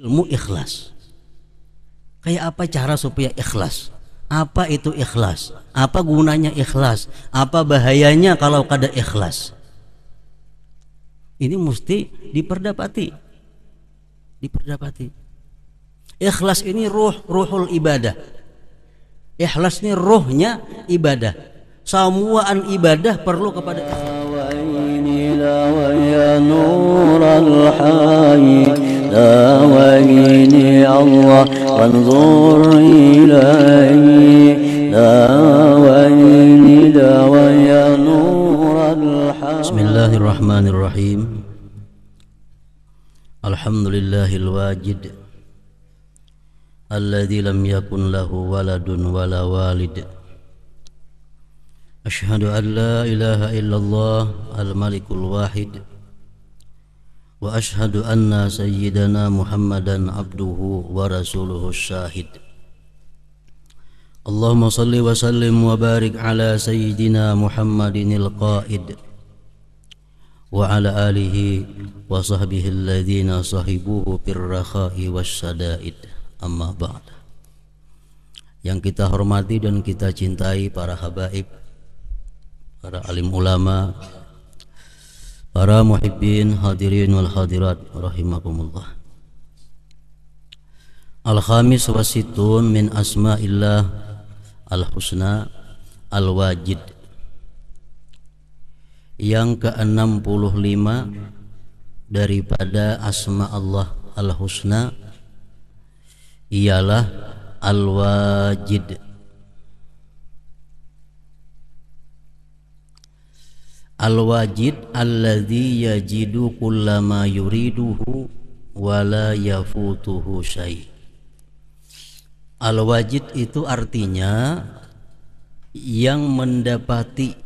ilmu ikhlas. Kayak apa cara supaya ikhlas? Apa itu ikhlas? Apa gunanya ikhlas? Apa bahayanya kalau kada ikhlas? Ini mesti diperdapati. Diperdapati. Ikhlas ini ruh, ruhul ibadah. Ikhlas ini ruhnya ibadah. Samuaan ibadah perlu kepada ikhlas. Ya داويني الله وانظر إلي داويني داوي نور الحق بسم الله الرحمن الرحيم الحمد لله الواجد الذي لم يكن له ولد ولا والد أشهد أن لا إله إلا الله الملك الواحد وأشهد أن سيدنا محمدا عبده ورسوله الشاهد اللهم صل وسلم وبارك على سيدنا محمد القائد وعلى آله وصحبه الذين صحبوه بالرخاء والشدائد اما بعد yang kita hormati dan kita cintai para habaib para alim ulama Para muhibbin hadirin wal hadirat rahimakumullah. Al-khamis wa situn min asma'illah al-husna al-wajid. Yang ke-65 daripada asma Allah al-husna ialah al-wajid. Al-wajid alladhi yajidu kullama yuriduhu wala yafutuhu syai. Al-wajid itu artinya yang mendapati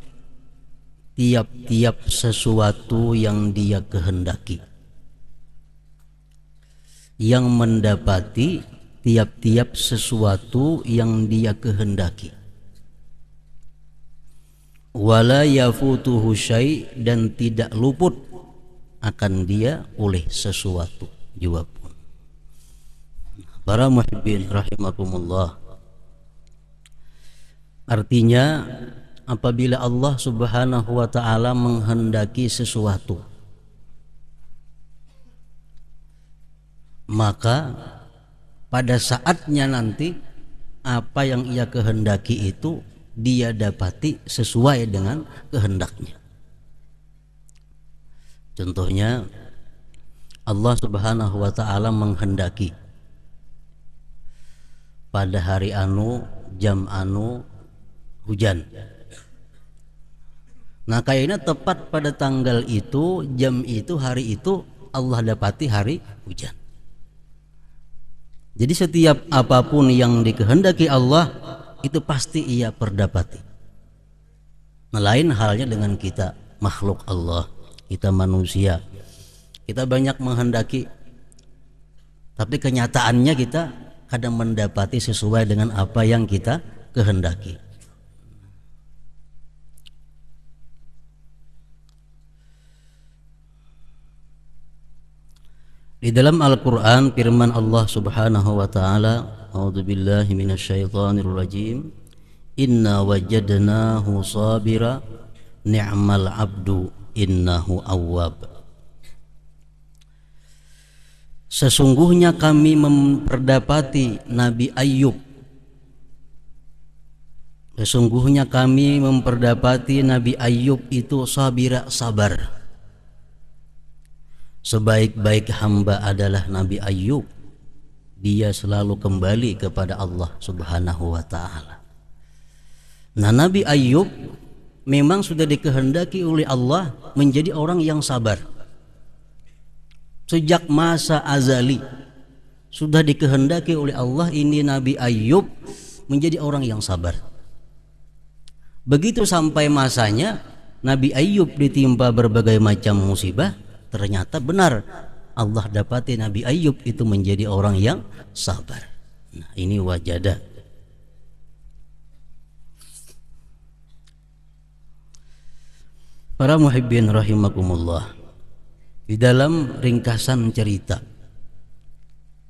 tiap-tiap sesuatu yang dia kehendaki. Yang mendapati tiap-tiap sesuatu yang dia kehendaki wala yafutuhu syai dan tidak luput akan dia oleh sesuatu jawab para muhibbin rahimakumullah artinya apabila Allah subhanahu wa ta'ala menghendaki sesuatu maka pada saatnya nanti apa yang ia kehendaki itu dia dapati sesuai dengan kehendaknya. Contohnya Allah Subhanahu wa taala menghendaki pada hari anu jam anu hujan. Nah kayaknya tepat pada tanggal itu, jam itu, hari itu Allah dapati hari hujan. Jadi setiap apapun yang dikehendaki Allah itu pasti ia perdapati. Melain halnya dengan kita makhluk Allah, kita manusia. Kita banyak menghendaki tapi kenyataannya kita kadang mendapati sesuai dengan apa yang kita kehendaki. Di dalam Al-Quran firman Allah subhanahu wa ta'ala أعوذ بالله من الشيطان الرجيم إنا وجدناه صابرا نعم العبد إنه أواب Sesungguhnya kami memperdapati Nabi Ayub Sesungguhnya kami memperdapati Nabi Ayub itu sabira sabar Sebaik-baik hamba adalah Nabi Ayub dia selalu kembali kepada Allah Subhanahu wa taala. Nah, Nabi Ayub memang sudah dikehendaki oleh Allah menjadi orang yang sabar. Sejak masa azali sudah dikehendaki oleh Allah ini Nabi Ayub menjadi orang yang sabar. Begitu sampai masanya Nabi Ayub ditimpa berbagai macam musibah, ternyata benar Allah dapati Nabi Ayub itu menjadi orang yang sabar. Nah, ini wajada. Para muhibbin rahimakumullah. Di dalam ringkasan cerita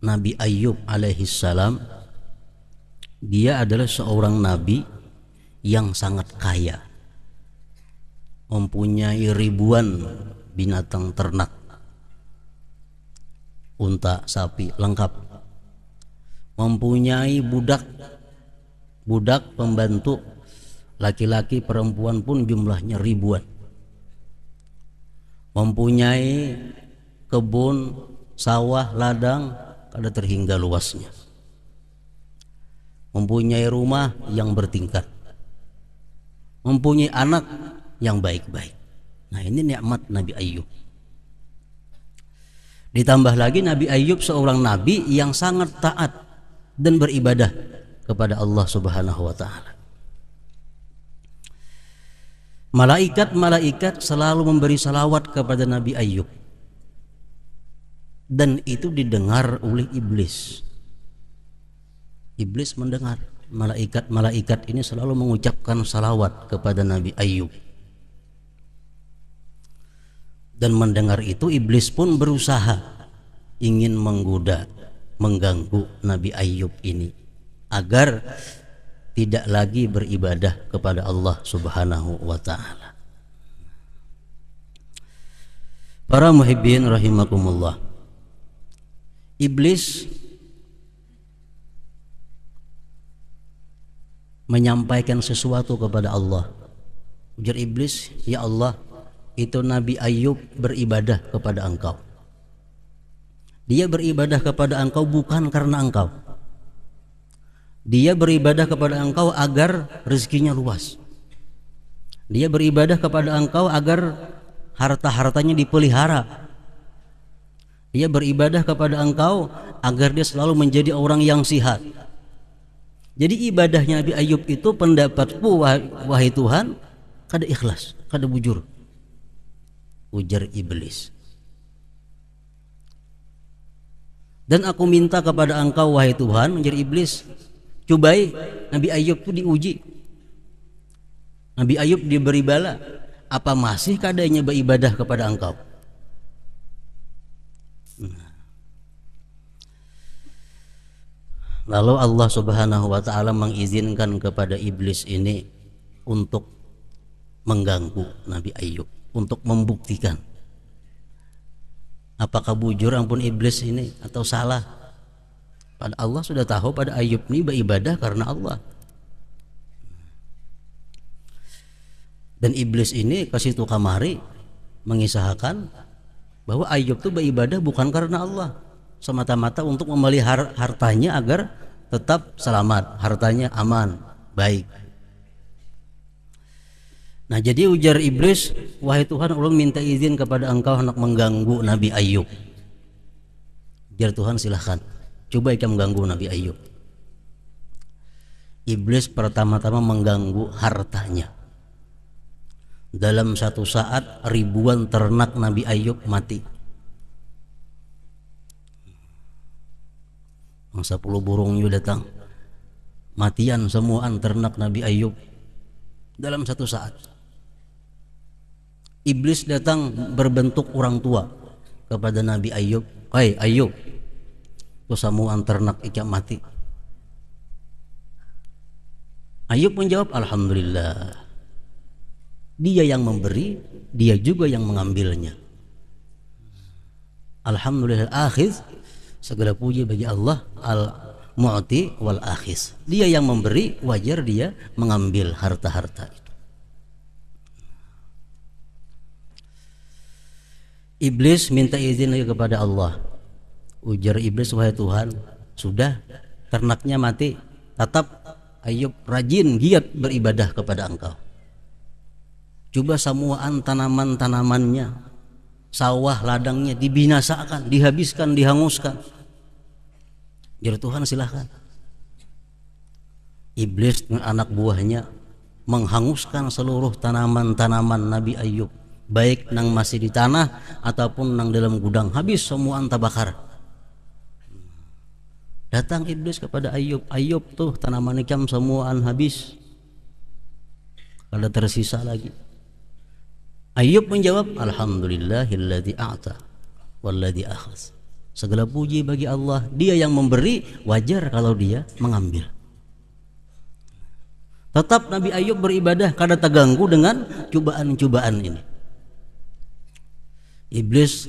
Nabi Ayub salam dia adalah seorang nabi yang sangat kaya mempunyai ribuan binatang ternak unta, sapi, lengkap. Mempunyai budak, budak pembantu, laki-laki, perempuan pun jumlahnya ribuan. Mempunyai kebun, sawah, ladang, ada terhingga luasnya. Mempunyai rumah yang bertingkat. Mempunyai anak yang baik-baik. Nah ini nikmat Nabi Ayub Ditambah lagi Nabi Ayub seorang nabi yang sangat taat dan beribadah kepada Allah Subhanahu wa taala. Malaikat-malaikat selalu memberi salawat kepada Nabi Ayub. Dan itu didengar oleh iblis. Iblis mendengar malaikat-malaikat ini selalu mengucapkan salawat kepada Nabi Ayub dan mendengar itu iblis pun berusaha ingin menggoda mengganggu Nabi Ayub ini agar tidak lagi beribadah kepada Allah Subhanahu wa taala. Para muhibbin rahimakumullah. Iblis menyampaikan sesuatu kepada Allah. Ujar iblis, "Ya Allah, itu Nabi Ayub beribadah kepada engkau. Dia beribadah kepada engkau bukan karena engkau. Dia beribadah kepada engkau agar rezekinya luas. Dia beribadah kepada engkau agar harta-hartanya dipelihara. Dia beribadah kepada engkau agar dia selalu menjadi orang yang sihat. Jadi ibadahnya Nabi Ayub itu pendapatku wahai Tuhan kada ikhlas, kada bujur ujar iblis dan aku minta kepada engkau wahai Tuhan ujar iblis cobai Nabi Ayub itu diuji Nabi Ayub diberi bala apa masih kadanya beribadah kepada engkau nah. lalu Allah subhanahu wa ta'ala mengizinkan kepada iblis ini untuk mengganggu Nabi Ayub untuk membuktikan apakah bujur ampun iblis ini atau salah pada Allah sudah tahu pada Ayub ini beribadah karena Allah dan iblis ini ke situ kamari mengisahkan bahwa Ayub itu beribadah bukan karena Allah semata-mata untuk memelihara hartanya agar tetap selamat hartanya aman baik Nah jadi ujar iblis, wahai Tuhan ulang minta izin kepada engkau hendak mengganggu Nabi Ayub. Biar Tuhan silahkan, coba ikan mengganggu Nabi Ayub. Iblis pertama-tama mengganggu hartanya. Dalam satu saat ribuan ternak Nabi Ayub mati. Masa puluh burungnya datang. Matian semua ternak Nabi Ayub dalam satu saat iblis datang berbentuk orang tua kepada Nabi Ayub Hai hey, Ayub Kusamu anternak ikan mati Ayub menjawab Alhamdulillah Dia yang memberi Dia juga yang mengambilnya Alhamdulillah akhir Segala puji bagi Allah al muati wal akhiz. Dia yang memberi, wajar dia mengambil harta-harta itu. Iblis minta izin lagi kepada Allah. Ujar iblis, "Wahai Tuhan, sudah ternaknya mati, tetap Ayub rajin giat beribadah kepada Engkau." Coba semuaan tanaman-tanamannya, sawah ladangnya dibinasakan, dihabiskan, dihanguskan. Jadi Tuhan silahkan. Iblis dengan anak buahnya menghanguskan seluruh tanaman-tanaman Nabi Ayub baik nang masih di tanah ataupun nang dalam gudang habis semua anta bakar datang iblis kepada Ayub Ayub tuh tanaman ikam semuaan habis ada tersisa lagi Ayub menjawab Alhamdulillahilladzi a'ta walladzi akhaz segala puji bagi Allah dia yang memberi wajar kalau dia mengambil tetap Nabi Ayub beribadah karena terganggu dengan cubaan-cubaan ini Iblis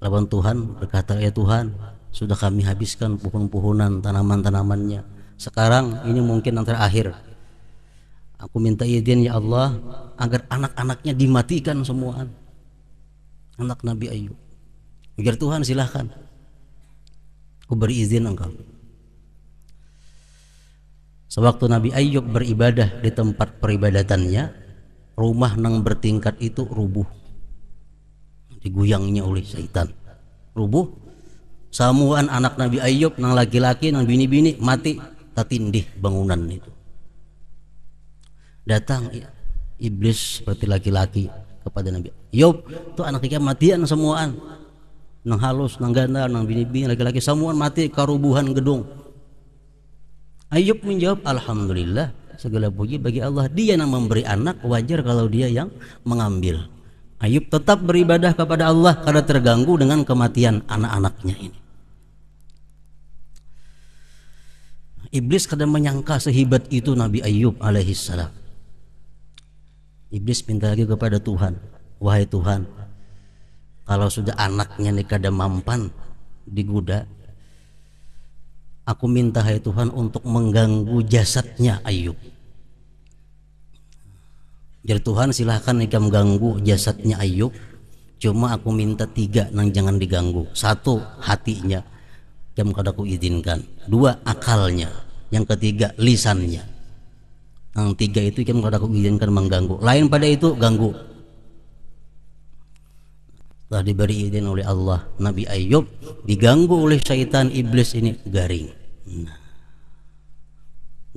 lawan Tuhan berkata ya Tuhan sudah kami habiskan pohon-pohonan tanaman-tanamannya sekarang ini mungkin yang terakhir aku minta izin ya Allah agar anak-anaknya dimatikan semua anak Nabi Ayub biar Tuhan silahkan aku beri izin engkau sewaktu Nabi Ayub beribadah di tempat peribadatannya rumah nang bertingkat itu rubuh diguyangnya oleh syaitan rubuh samuan anak Nabi Ayub nang laki-laki nang bini-bini mati tatindih bangunan itu datang iblis seperti laki-laki kepada Nabi Ayub tuh anak ikan matian semuaan nang halus nang ganda nang bini-bini laki-laki semuaan mati karubuhan gedung Ayub menjawab Alhamdulillah segala puji bagi Allah dia yang memberi anak wajar kalau dia yang mengambil Ayub tetap beribadah kepada Allah karena terganggu dengan kematian anak-anaknya ini. Iblis kadang menyangka sehebat itu Nabi Ayub alaihissalam. Iblis minta lagi kepada Tuhan, wahai Tuhan, kalau sudah anaknya ini kada mampan digoda, aku minta hai Tuhan untuk mengganggu jasadnya Ayub jadi Tuhan silahkan ikam ganggu jasadnya Ayub cuma aku minta tiga nang jangan diganggu satu hatinya yang kadaku izinkan dua akalnya yang ketiga lisannya yang tiga itu yang kadaku izinkan mengganggu lain pada itu ganggu telah diberi izin oleh Allah Nabi Ayub diganggu oleh syaitan iblis ini garing nah.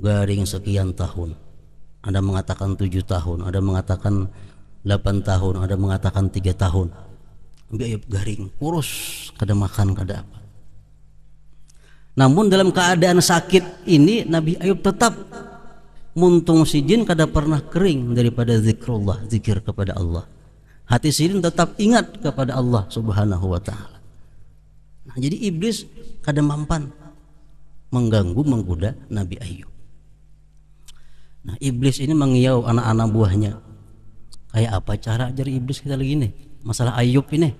garing sekian tahun ada mengatakan tujuh tahun ada mengatakan delapan tahun ada mengatakan tiga tahun biaya garing kurus kada makan kada apa namun dalam keadaan sakit ini Nabi Ayub tetap muntung sijin kada pernah kering daripada zikrullah zikir kepada Allah hati sijin tetap ingat kepada Allah subhanahu wa ta'ala nah, jadi iblis kada mampan mengganggu menggoda Nabi Ayub Nah, iblis ini mengiau anak-anak buahnya. Kayak apa cara ajar iblis kita lagi nih? Masalah Ayub ini.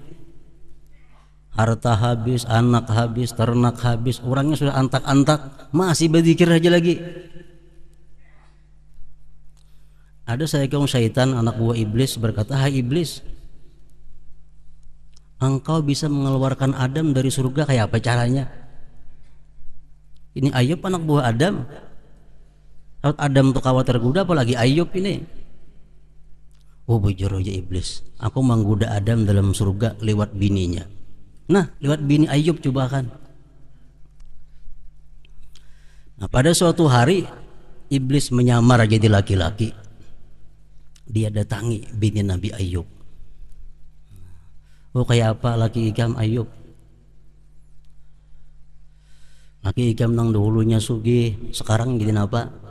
Harta habis, anak habis, ternak habis, orangnya sudah antak-antak, masih berzikir aja lagi. Ada saya kaum syaitan anak buah iblis berkata, "Hai iblis, engkau bisa mengeluarkan Adam dari surga kayak apa caranya?" Ini Ayub anak buah Adam, Laut Adam tuh kawat tergoda apalagi Ayub ini. Oh aja iblis. Aku menggoda Adam dalam surga lewat bininya. Nah, lewat bini Ayub coba kan. Nah, pada suatu hari iblis menyamar jadi laki-laki. Dia datangi bini Nabi Ayub. Oh kayak apa laki ikam Ayub? Laki ikam nang dulunya sugi, sekarang jadi apa?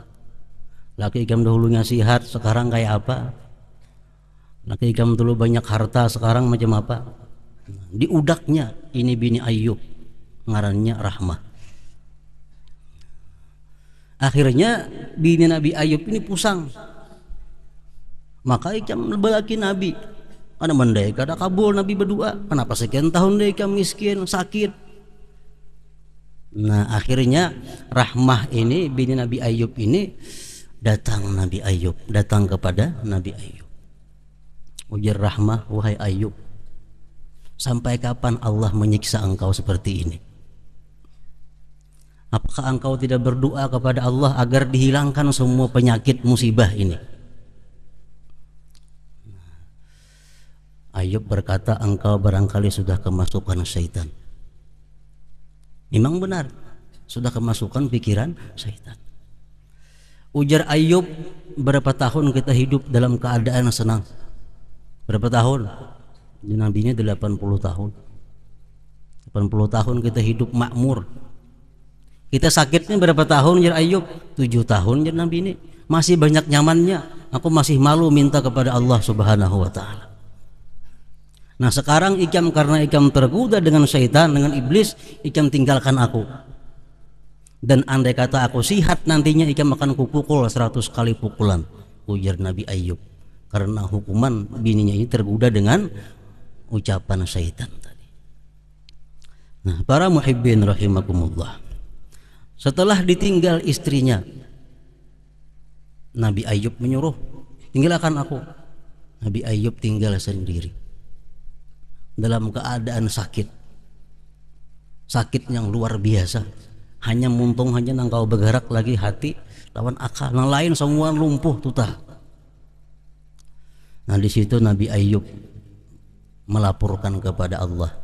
Laki ikam dahulunya sihat, sekarang kayak apa? Laki ikam dulu banyak harta, sekarang macam apa? Di udaknya ini bini Ayub, ngarannya Rahmah. Akhirnya bini Nabi Ayub ini pusang. Maka ikam belaki Nabi. Ada mendai kada kabul Nabi berdua. Kenapa sekian tahun dia ikam miskin, sakit. Nah akhirnya Rahmah ini bini Nabi Ayub ini datang Nabi Ayub datang kepada Nabi Ayub ujar rahmah wahai Ayub sampai kapan Allah menyiksa engkau seperti ini apakah engkau tidak berdoa kepada Allah agar dihilangkan semua penyakit musibah ini nah, Ayub berkata engkau barangkali sudah kemasukan syaitan memang benar sudah kemasukan pikiran syaitan Ujar Ayub, berapa tahun kita hidup dalam keadaan senang? Berapa tahun? Nabinya 80 tahun. 80 tahun kita hidup makmur. Kita sakitnya berapa tahun Ujar Ayub? 7 tahun Ujar Nabi ini. Masih banyak nyamannya. Aku masih malu minta kepada Allah Subhanahu wa taala. Nah, sekarang Ikam karena Ikam tergoda dengan syaitan, dengan iblis, Ikam tinggalkan aku dan andai kata aku sihat nantinya ikan makan kupukul seratus kali pukulan ujar Nabi Ayub karena hukuman bininya ini tergoda dengan ucapan syaitan tadi nah para muhibbin rahimakumullah setelah ditinggal istrinya Nabi Ayub menyuruh tinggalkan aku Nabi Ayub tinggal sendiri dalam keadaan sakit sakit yang luar biasa hanya mumpung hanya nang kau bergerak lagi hati lawan akal nang lain semua lumpuh tutah nah di situ Nabi Ayub melaporkan kepada Allah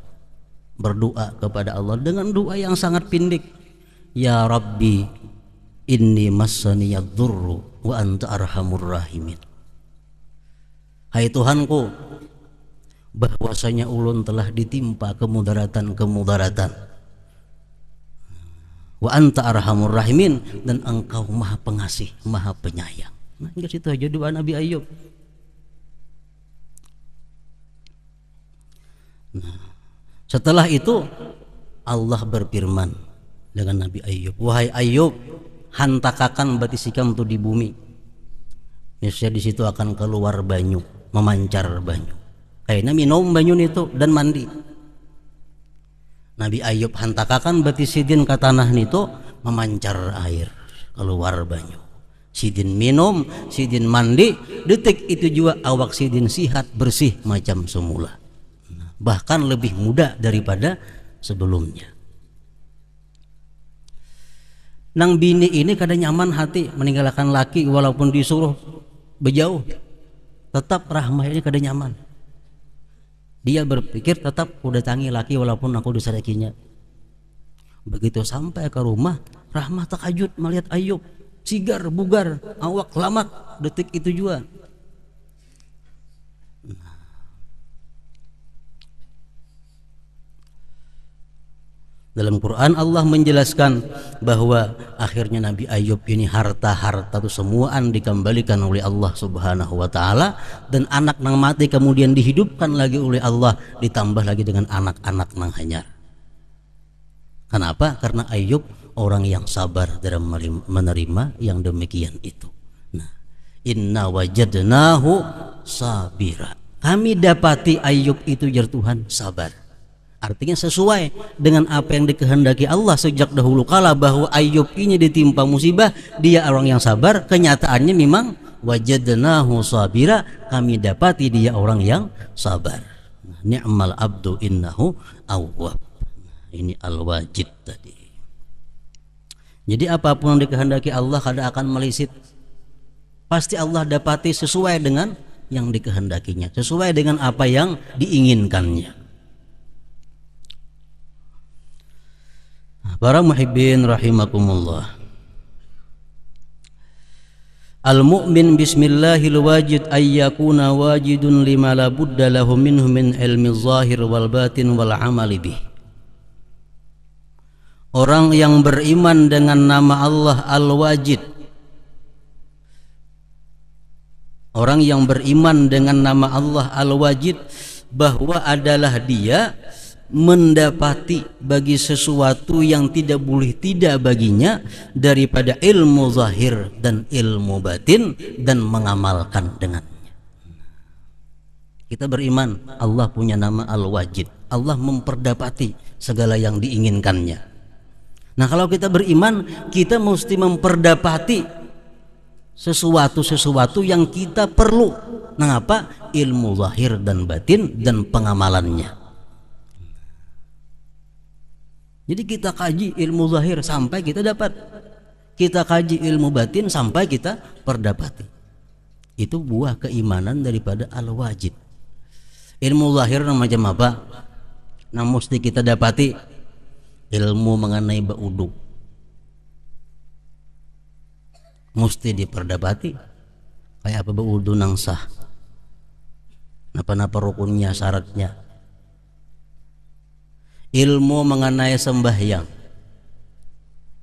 berdoa kepada Allah dengan doa yang sangat pindik ya Rabbi ini masanya yadurru wa anta arhamur rahimin Hai Tuhanku bahwasanya ulun telah ditimpa kemudaratan-kemudaratan wa anta arhamur rahimin dan engkau maha pengasih maha penyayang nah enggak situ aja doa Nabi Ayub nah setelah itu Allah berfirman dengan Nabi Ayub wahai Ayub hantakakan batisikam itu di bumi Niscaya di situ akan keluar banyu memancar banyu kayaknya minum banyu itu dan mandi Nabi Ayub hantakakan betis sidin ke tanah itu memancar air keluar banyu sidin minum sidin mandi detik itu juga awak sidin sihat bersih macam semula bahkan lebih muda daripada sebelumnya nang bini ini kada nyaman hati meninggalkan laki walaupun disuruh berjauh tetap rahmah ini kada nyaman dia berpikir tetap kudatangi datangi laki walaupun aku disadakinya begitu sampai ke rumah Rahmah takajud melihat Ayub sigar bugar awak lamak detik itu juga Dalam Quran Allah menjelaskan bahwa akhirnya Nabi Ayub ini harta-harta itu semuaan dikembalikan oleh Allah Subhanahu wa taala dan anak nang mati kemudian dihidupkan lagi oleh Allah ditambah lagi dengan anak-anak nang hanyar. Kenapa? Karena Ayub orang yang sabar dalam menerima yang demikian itu. Nah, inna wajadnahu sabira. Kami dapati Ayub itu ya Tuhan sabar Artinya sesuai dengan apa yang dikehendaki Allah sejak dahulu kala bahwa Ayub ini ditimpa musibah, dia orang yang sabar, kenyataannya memang wajadnahu sabira, kami dapati dia orang yang sabar. Nah, ni'mal abdu innahu awwab. Nah, ini al-wajid tadi. Jadi apapun yang dikehendaki Allah kada akan melisit. Pasti Allah dapati sesuai dengan yang dikehendakinya, sesuai dengan apa yang diinginkannya. Para muhibbin rahimakumullah. Al-mu'min bismillahil wajid ayyakuna wajidun lima la budda lahu minhu min ilmi zahir wal batin wal amali bih. Orang yang beriman dengan nama Allah Al-Wajid Orang yang beriman dengan nama Allah Al-Wajid Bahwa adalah dia mendapati bagi sesuatu yang tidak boleh tidak baginya daripada ilmu zahir dan ilmu batin dan mengamalkan dengannya. Kita beriman Allah punya nama Al-Wajid. Allah memperdapati segala yang diinginkannya. Nah, kalau kita beriman, kita mesti memperdapati sesuatu-sesuatu yang kita perlu. Nah, Ilmu zahir dan batin dan pengamalannya. Jadi kita kaji ilmu zahir sampai kita dapat. Kita kaji ilmu batin sampai kita perdapati. Itu buah keimanan daripada al-wajib. Ilmu zahir namanya apa? Nah mesti kita dapati ilmu mengenai baudu. Mesti diperdapati. Kayak apa baudu sah? Napa-napa rukunnya, syaratnya, ilmu mengenai sembahyang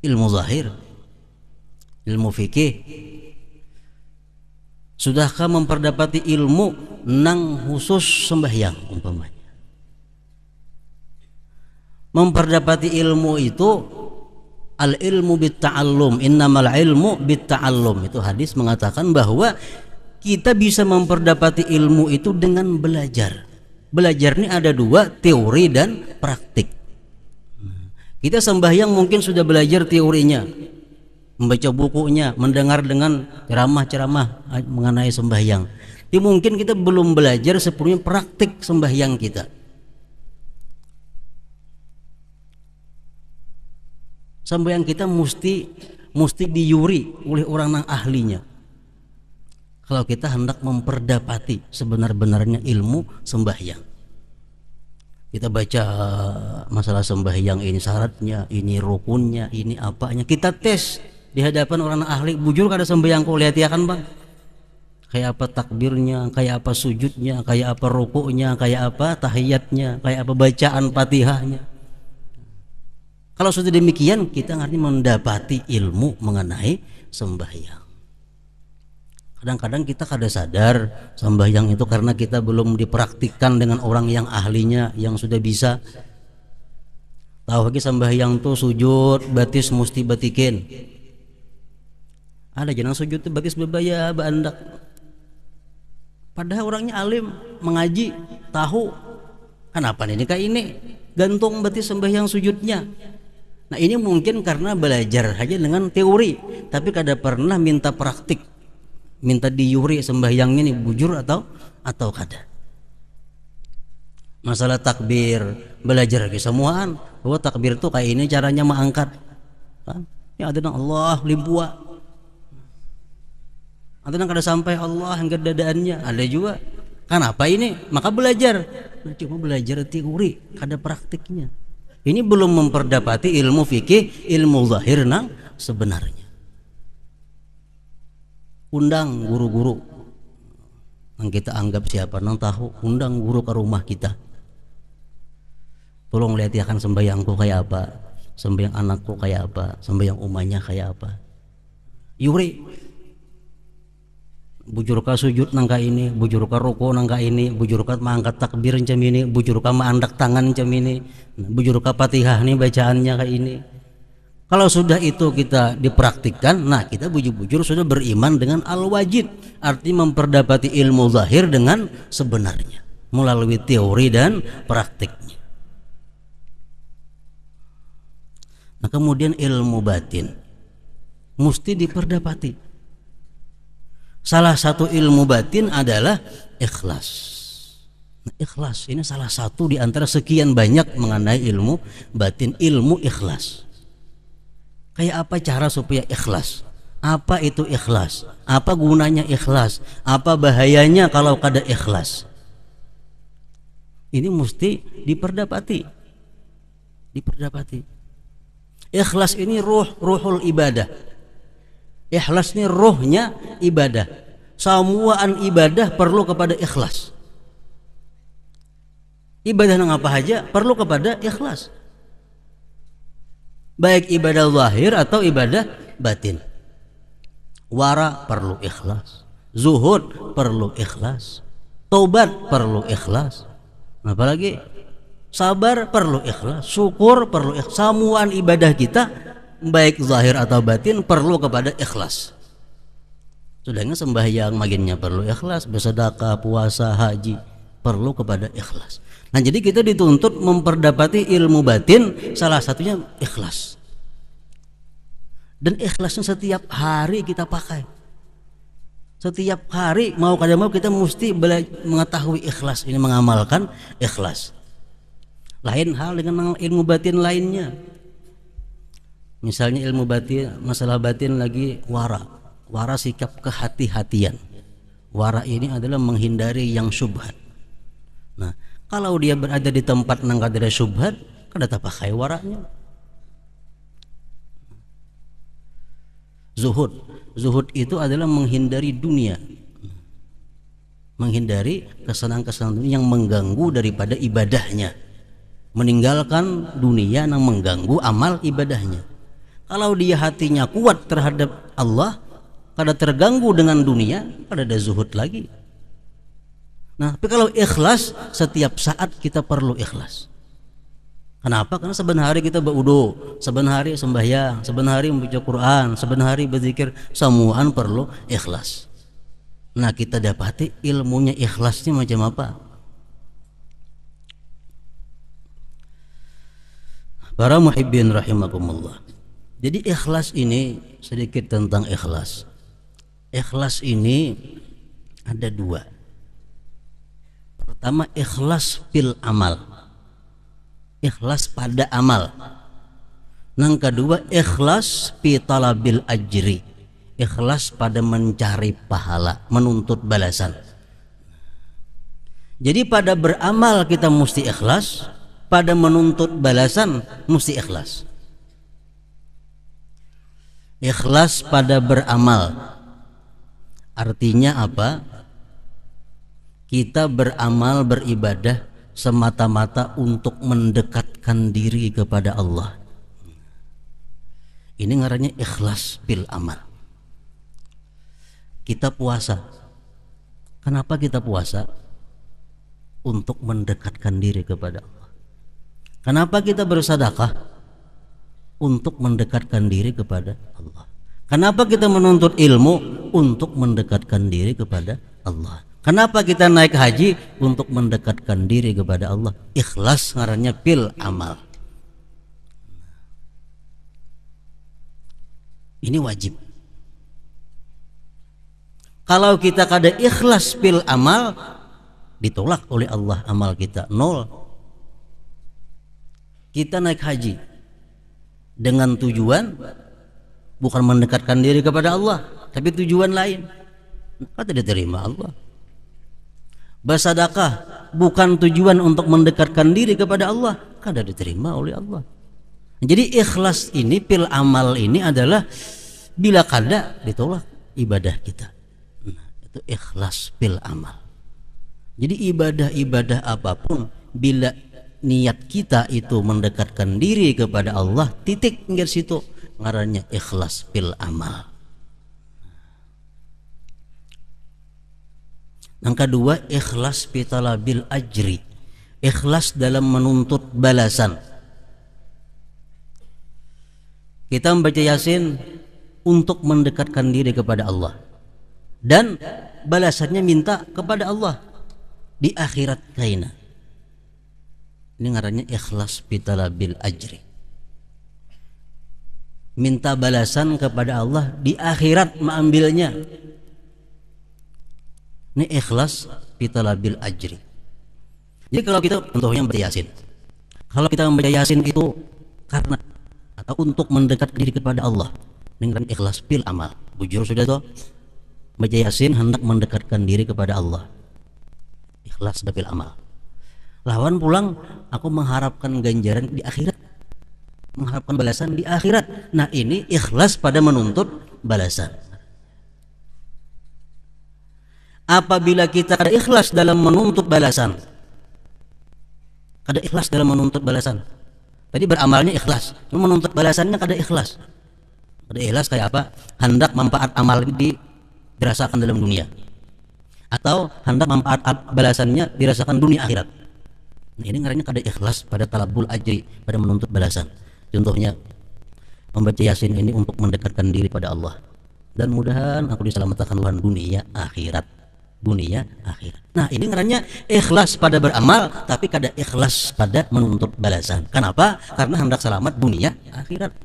ilmu zahir ilmu fikih sudahkah memperdapati ilmu nang khusus sembahyang umpamanya memperdapati ilmu itu al ilmu ta'allum innamal ilmu ta'allum itu hadis mengatakan bahwa kita bisa memperdapati ilmu itu dengan belajar belajar ini ada dua teori dan praktik kita sembahyang mungkin sudah belajar teorinya membaca bukunya mendengar dengan ceramah-ceramah eh, mengenai sembahyang tapi mungkin kita belum belajar sepenuhnya praktik sembahyang kita sembahyang kita mesti mesti diyuri oleh orang yang ahlinya kalau kita hendak memperdapati sebenar-benarnya ilmu sembahyang. Kita baca eh, masalah sembahyang ini syaratnya, ini rukunnya, ini apanya. Kita tes di hadapan orang ahli bujur kada sembahyang kau lihat ya kan bang kayak apa takbirnya kayak apa sujudnya kayak apa rukunya, kayak apa tahiyatnya kayak apa bacaan patihahnya kalau sudah demikian kita ngerti mendapati ilmu mengenai sembahyang Kadang-kadang kita kada sadar sembahyang itu karena kita belum dipraktikkan dengan orang yang ahlinya yang sudah bisa. Tahu lagi sembahyang tuh sujud batis musti batikin. Ada jenang sujud tuh batis bebaya baandak. Padahal orangnya alim, mengaji, tahu. Kenapa ini kayak ini? Gantung batis sembahyang sujudnya. Nah ini mungkin karena belajar hanya dengan teori, tapi kada pernah minta praktik minta diyuri sembahyangnya nih bujur atau atau kada masalah takbir belajar lagi semuaan bahwa takbir tuh kayak ini caranya mengangkat kan? ya ada Allah limpua ada yang kada sampai Allah yang kedadaannya ada juga kan apa ini maka belajar nah, cuma belajar teori kada praktiknya ini belum memperdapati ilmu fikih ilmu zahir nang sebenarnya undang guru-guru yang kita anggap siapa nang tahu undang guru ke rumah kita tolong lihat ya kan sembahyangku kayak apa sembahyang anakku kayak apa sembahyang umahnya kayak apa yuri bujurka sujud nangka ini bujurka ruko nangka ini bujurka mengangkat takbir jam ini bujurka mengandak tangan jam ini bujurka patihah nih bacaannya kayak ini kalau sudah itu kita dipraktikkan, nah kita bujur-bujur sudah beriman dengan al wajib arti memperdapati ilmu zahir dengan sebenarnya melalui teori dan praktiknya. Nah, kemudian ilmu batin mesti diperdapati. Salah satu ilmu batin adalah ikhlas. Nah, ikhlas ini salah satu di antara sekian banyak mengenai ilmu batin, ilmu ikhlas. Kayak apa cara supaya ikhlas? Apa itu ikhlas? Apa gunanya ikhlas? Apa bahayanya kalau kada ikhlas? Ini mesti diperdapati. Diperdapati. Ikhlas ini ruh, ruhul ibadah. Ikhlas ini ruhnya ibadah. Semuaan ibadah perlu kepada ikhlas. Ibadah nang apa aja perlu kepada ikhlas baik ibadah zahir atau ibadah batin. Wara perlu ikhlas, zuhud perlu ikhlas, taubat perlu ikhlas. Apalagi sabar perlu ikhlas, syukur perlu ikhlas. Samuan ibadah kita baik zahir atau batin perlu kepada ikhlas. Sedangkan sembahyang maginnya perlu ikhlas, bersedekah, puasa, haji perlu kepada ikhlas. Nah, jadi kita dituntut memperdapati ilmu batin, salah satunya ikhlas. Dan ikhlasnya setiap hari kita pakai. Setiap hari mau kada mau kita mesti mengetahui ikhlas ini mengamalkan ikhlas. Lain hal dengan ilmu batin lainnya. Misalnya ilmu batin, masalah batin lagi wara. Wara sikap kehati-hatian. Wara ini adalah menghindari yang subhat. Nah, kalau dia berada di tempat nang kadada syubhat kada tapakai waranya zuhud zuhud itu adalah menghindari dunia menghindari kesenangan-kesenangan dunia yang mengganggu daripada ibadahnya meninggalkan dunia yang mengganggu amal ibadahnya kalau dia hatinya kuat terhadap Allah kada terganggu dengan dunia kada ada zuhud lagi Nah, tapi kalau ikhlas setiap saat kita perlu ikhlas. Kenapa? Karena sebenarnya kita berudu, sebenarnya sembahyang, sebenarnya membaca Quran, sebenarnya berzikir, semuaan perlu ikhlas. Nah, kita dapati ilmunya ikhlasnya macam apa? Para muhibbin rahimakumullah. Jadi ikhlas ini sedikit tentang ikhlas. Ikhlas ini ada dua Pertama ikhlas fil amal. Ikhlas pada amal. Yang kedua ikhlas fi talabil ajri. Ikhlas pada mencari pahala, menuntut balasan. Jadi pada beramal kita mesti ikhlas, pada menuntut balasan mesti ikhlas. Ikhlas pada beramal. Artinya apa? kita beramal beribadah semata-mata untuk mendekatkan diri kepada Allah. Ini ngaranya ikhlas bil amal. Kita puasa. Kenapa kita puasa? Untuk mendekatkan diri kepada Allah. Kenapa kita bersedekah? Untuk mendekatkan diri kepada Allah. Kenapa kita menuntut ilmu? Untuk mendekatkan diri kepada Allah. Kenapa kita naik haji? Untuk mendekatkan diri kepada Allah. Ikhlas ngarannya pil amal. Ini wajib. Kalau kita kada ikhlas pil amal, ditolak oleh Allah amal kita nol. Kita naik haji dengan tujuan bukan mendekatkan diri kepada Allah, tapi tujuan lain. Kata diterima Allah. Bersadakah bukan tujuan untuk mendekatkan diri kepada Allah, kada diterima oleh Allah. Jadi ikhlas ini, pil amal ini adalah bila kada ditolak ibadah kita. Nah, itu ikhlas pil amal. Jadi ibadah-ibadah apapun bila niat kita itu mendekatkan diri kepada Allah, titik nggak situ ngarannya ikhlas pil amal. Yang kedua ikhlas bitalabil ajri. Ikhlas dalam menuntut balasan. Kita membaca Yasin untuk mendekatkan diri kepada Allah. Dan balasannya minta kepada Allah di akhirat kaina. Ini ngaranya ikhlas bil ajri. Minta balasan kepada Allah di akhirat mengambilnya ini ikhlas kita labil ajri. Jadi kalau kita contohnya membaca Yasin. Kalau kita membaca Yasin itu karena atau untuk mendekat diri kepada Allah dengan ikhlas pil amal. Bujur sudah tuh Baca Yasin hendak mendekatkan diri kepada Allah. Ikhlas bil amal. Lawan pulang aku mengharapkan ganjaran di akhirat. Mengharapkan balasan di akhirat. Nah, ini ikhlas pada menuntut balasan apabila kita ada ikhlas dalam menuntut balasan. Ada ikhlas dalam menuntut balasan. Tadi beramalnya ikhlas, menuntut balasannya ada ikhlas. Ada ikhlas kayak apa? Hendak manfaat amal di dirasakan dalam dunia atau hendak manfaat balasannya dirasakan dunia akhirat. Nah, ini ngaranya ada ikhlas pada talabul ajri, pada menuntut balasan. Contohnya membaca Yasin ini untuk mendekatkan diri pada Allah dan mudahan aku diselamatkan Tuhan dunia akhirat dunia akhir. Nah ini ngeranya ikhlas pada beramal tapi kada ikhlas pada menuntut balasan. Kenapa? Karena hendak selamat dunia akhirat.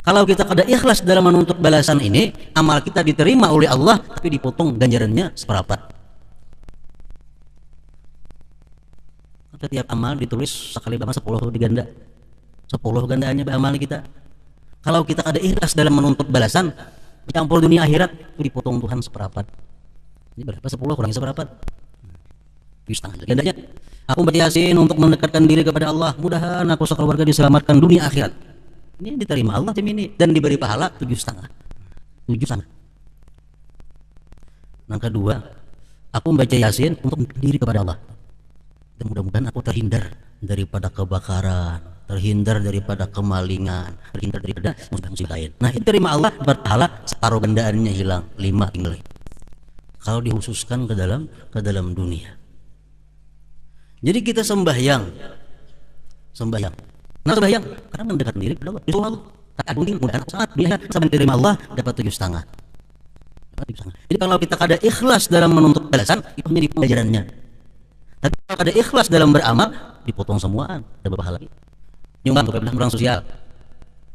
Kalau kita kada ikhlas dalam menuntut balasan ini, amal kita diterima oleh Allah tapi dipotong ganjarannya seperapat. Setiap amal ditulis sekali bama sepuluh diganda. sepuluh gandanya amal kita. Kalau kita kada ikhlas dalam menuntut balasan, campur dunia akhirat itu dipotong Tuhan seperempat. Ini berapa? Sepuluh kurang seberapa? setengah tangan dadanya. Aku yasin untuk mendekatkan diri kepada Allah. Mudahan aku sekeluarga diselamatkan dunia akhirat. Ini diterima Allah tim ini dan diberi pahala tujuh setengah. Tujuh setengah. Yang kedua, aku membaca Yasin untuk mendekatkan diri kepada Allah. Dan mudah-mudahan aku terhindar daripada kebakaran, terhindar daripada kemalingan, terhindar daripada musibah-musibah lain. Nah, itu terima Allah berpahala separuh gandaannya hilang, lima tinggal. Kalau dihususkan ke dalam ke dalam dunia. Jadi kita sembahyang, sembahyang. Nah, sembahyang karena mendekat diri kepada Allah. Itu Allah. Tak mungkin mudah saat dia sampai terima Allah dapat tujuh setengah. Jadi kalau kita ada ikhlas dalam menuntut balasan, itu menjadi pelajarannya. Tapi kalau ada ikhlas dalam beramal, dipotong semuaan, ada hal lagi nyumbang supaya pada orang sosial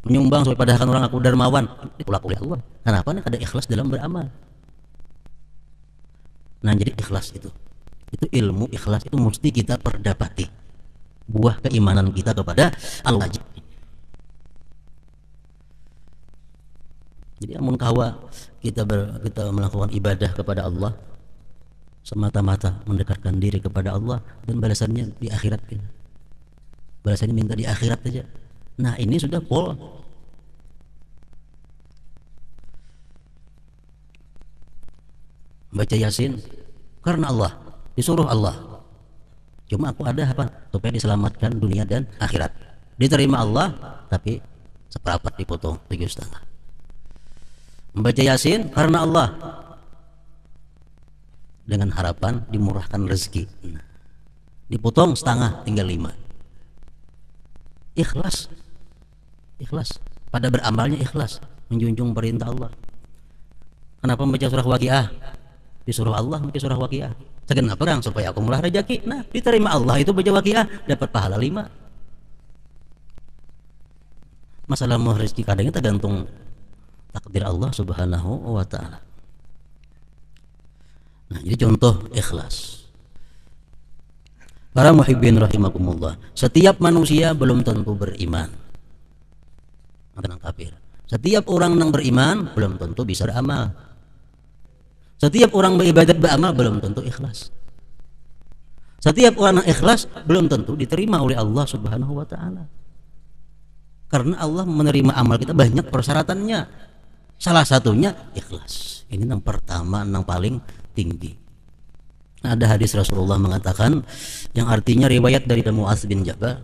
menyumbang supaya padahkan orang aku dermawan pula kuliah uang kenapa nih ada ikhlas dalam beramal nah jadi ikhlas itu itu ilmu ikhlas itu mesti kita perdapati buah keimanan kita kepada Allah jadi amun kawa kita ber, kita melakukan ibadah kepada Allah semata-mata mendekatkan diri kepada Allah dan balasannya di akhirat kita balasannya minta di akhirat saja nah ini sudah pol baca yasin karena Allah disuruh Allah cuma aku ada apa supaya diselamatkan dunia dan akhirat diterima Allah tapi seperempat dipotong tujuh setengah membaca yasin karena Allah dengan harapan dimurahkan rezeki nah, dipotong setengah tinggal lima ikhlas ikhlas pada beramalnya ikhlas menjunjung perintah Allah kenapa membaca surah waqiah disuruh Allah membaca surah waqiah segenap perang supaya aku murah rezeki nah diterima Allah itu baca waqiah dapat pahala lima masalah mau rezeki kadangnya tergantung takdir Allah subhanahu wa ta'ala nah jadi contoh ikhlas Para muhibbin rahimakumullah, setiap manusia belum tentu beriman. Orang kafir. Setiap orang yang beriman belum tentu bisa beramal. Setiap orang beribadat beramal belum tentu ikhlas. Setiap orang yang ikhlas belum tentu diterima oleh Allah Subhanahu wa taala. Karena Allah menerima amal kita banyak persyaratannya. Salah satunya ikhlas. Ini yang pertama, yang paling tinggi. Nah, ada hadis Rasulullah mengatakan yang artinya riwayat dari Muaz bin Jabal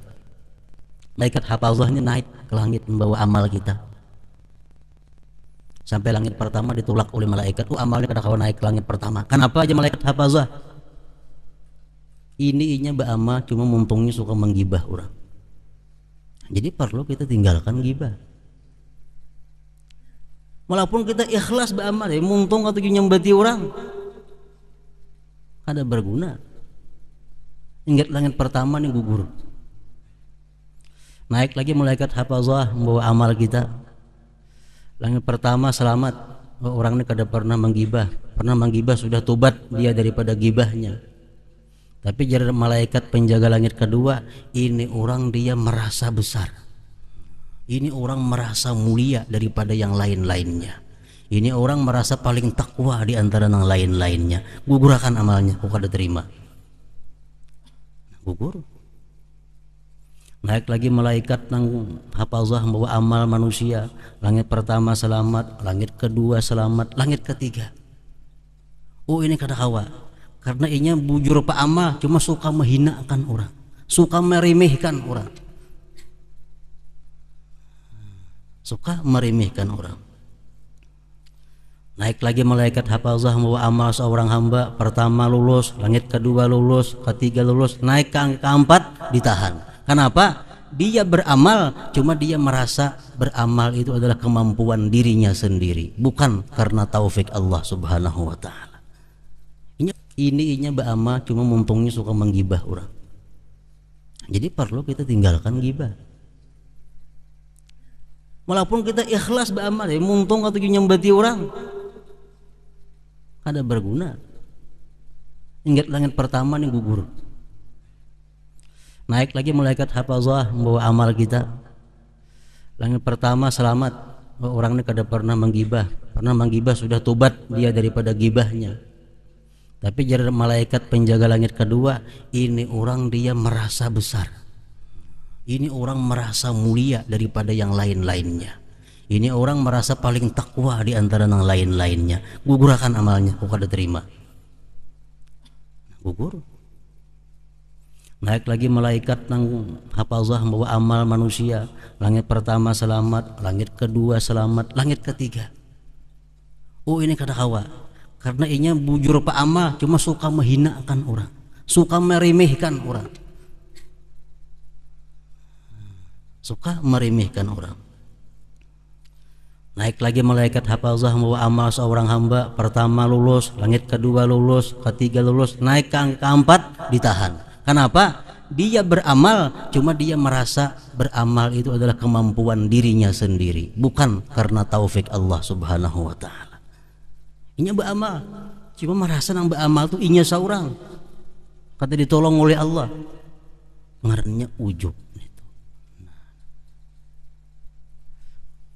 malaikat hafazah ini naik ke langit membawa amal kita. Sampai langit pertama ditolak oleh malaikat. Oh, amalnya kada kau naik ke langit pertama. Kenapa aja malaikat hafazah? Ini inya beramal cuma mumpungnya suka menggibah orang. Jadi perlu kita tinggalkan gibah walaupun kita ikhlas beramal ya muntung atau nyembati orang ada berguna ingat langit pertama nih gugur naik lagi malaikat hafazah membawa amal kita langit pertama selamat oh, orang ini kada pernah menggibah pernah menggibah sudah tobat dia daripada gibahnya tapi jadi malaikat penjaga langit kedua ini orang dia merasa besar ini orang merasa mulia daripada yang lain-lainnya ini orang merasa paling takwa di antara yang lain-lainnya gugurkan amalnya kok ada terima gugur naik lagi malaikat nang hafazah membawa amal manusia langit pertama selamat langit kedua selamat langit ketiga oh ini kada hawa karena inya bujur pak amal cuma suka menghinakan orang suka meremehkan orang suka meremehkan orang Naik lagi malaikat hafazah membawa amal seorang hamba Pertama lulus, langit kedua lulus, ketiga lulus Naik ke keempat ditahan Kenapa? Dia beramal, cuma dia merasa beramal itu adalah kemampuan dirinya sendiri Bukan karena taufik Allah subhanahu wa ta'ala Ini ininya beramal cuma mumpungnya suka menggibah orang Jadi perlu kita tinggalkan gibah Walaupun kita ikhlas beramal ya, mumpung atau nyembati orang ada berguna ingat langit pertama nih gugur naik lagi malaikat hafazah membawa amal kita langit pertama selamat oh, orang ini kada pernah menggibah pernah menggibah sudah tobat dia daripada gibahnya tapi jadi malaikat penjaga langit kedua ini orang dia merasa besar ini orang merasa mulia daripada yang lain-lainnya ini orang merasa paling takwa di antara yang lain-lainnya gugurkan amalnya kok ada terima gugur naik lagi malaikat nang hafazah membawa amal manusia langit pertama selamat langit kedua selamat langit ketiga oh ini kada hawa, karena inya bujur pak amal cuma suka menghinakan orang suka meremehkan orang suka meremehkan orang Naik lagi malaikat hafazah membawa amal seorang hamba Pertama lulus, langit kedua lulus, ketiga lulus Naik ke angka keempat ditahan Kenapa? Dia beramal Cuma dia merasa beramal itu adalah kemampuan dirinya sendiri Bukan karena taufik Allah subhanahu wa ta'ala Inya beramal Cuma merasa nang beramal itu inya seorang Kata ditolong oleh Allah Ngarannya ujub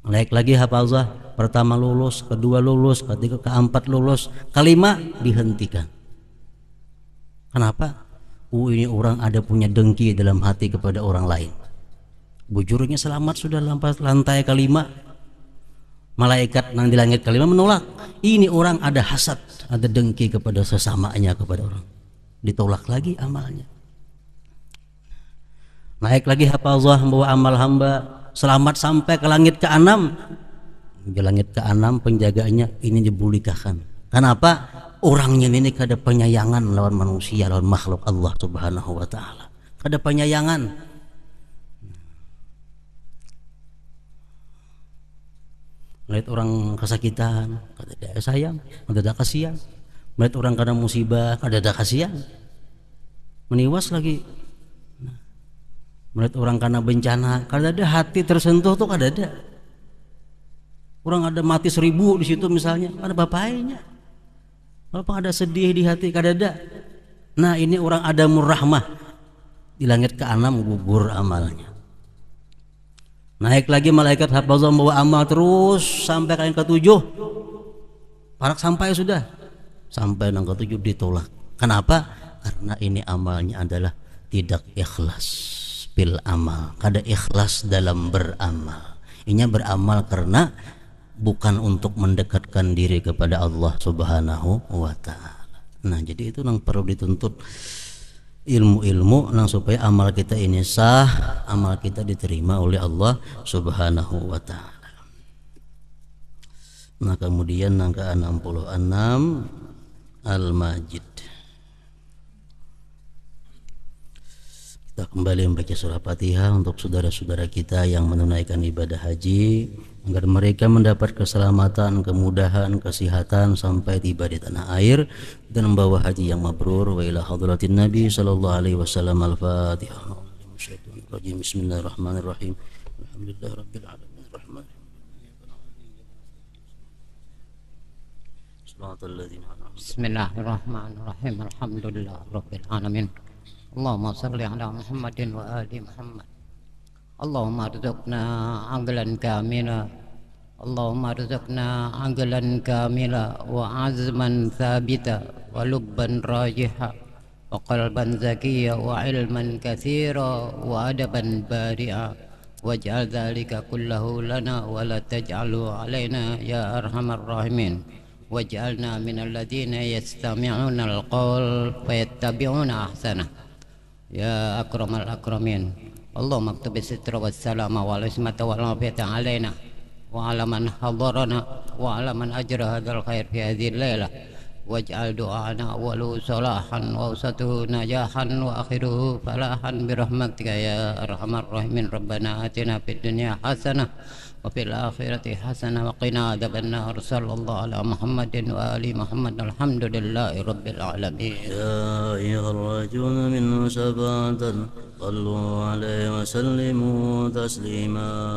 Naik lagi hafazah, pertama lulus, kedua lulus, ketiga keempat lulus, kelima dihentikan. Kenapa? Uh, ini orang ada punya dengki dalam hati kepada orang lain. Bujurnya selamat sudah lampas lantai kelima. Malaikat yang di langit kelima menolak. Ini orang ada hasad, ada dengki kepada sesamanya kepada orang. Ditolak lagi amalnya. Naik lagi hafazah membawa amal hamba selamat sampai ke langit ke enam di langit ke enam penjaganya ini dibulikahkan kenapa orangnya ini kada penyayangan lawan manusia lawan makhluk Allah subhanahu wa ta'ala kada penyayangan melihat orang kesakitan kada ada sayang kada ada kasihan melihat orang kada musibah kada ada kasihan meniwas lagi melihat orang karena bencana karena ada hati tersentuh tuh kada ada orang ada mati seribu di situ misalnya ada bapaknya walaupun ada sedih di hati kada ada nah ini orang ada murahmah di langit ke enam gugur amalnya naik lagi malaikat hafazah bawa amal terus sampai ke yang ketujuh parak sampai sudah sampai yang ketujuh ditolak kenapa karena ini amalnya adalah tidak ikhlas bil amal kada ikhlas dalam beramal inya beramal karena bukan untuk mendekatkan diri kepada Allah Subhanahu wa taala. Nah, jadi itu yang perlu dituntut ilmu-ilmu nang supaya amal kita ini sah, amal kita diterima oleh Allah Subhanahu wa taala. Nah, kemudian nang ke 66 Al-Majid Kita kembali membaca surah Fatihah untuk saudara-saudara kita yang menunaikan ibadah haji agar mereka mendapat keselamatan, kemudahan, kesehatan sampai tiba di tanah air dan membawa haji yang mabrur wa ila hadratin Nabi sallallahu alaihi wasallam al-Fatihah. Bismillahirrahmanirrahim. Alhamdulillahirabbil alamin. Rahman. Bismillahirrahmanirrahim. Alhamdulillah rabbil alamin. اللهم صل على محمد وآل محمد اللهم ارزقنا عقلا كاملا اللهم ارزقنا عقلا كاملا وعزما ثابتا ولبا راجحا وقلبا زكيا وعلما كثيرا وأدبا بارئا واجعل ذلك كله لنا ولا تجعله علينا يا أرحم الراحمين واجعلنا من الذين يستمعون القول فيتبعون أحسنه Ya akramal akramin Allah maktubi sitra wa salama wa ala ismata wa lafiyata alayna Wa ala man hadarana wa ala man ajra hadal khair fi hadhil layla Waj'al du'ana walu salahan wa usatuhu najahan wa akhiruhu falahan birahmatika ya arhamar rahimin Rabbana atina fid dunia hasanah وفي الآخرة حسنة وقنا عذاب النار صلى الله على محمد وآل محمد الحمد لله رب العالمين يا أيها الرجل منه سبعة صلوا عليه وسلموا تسليما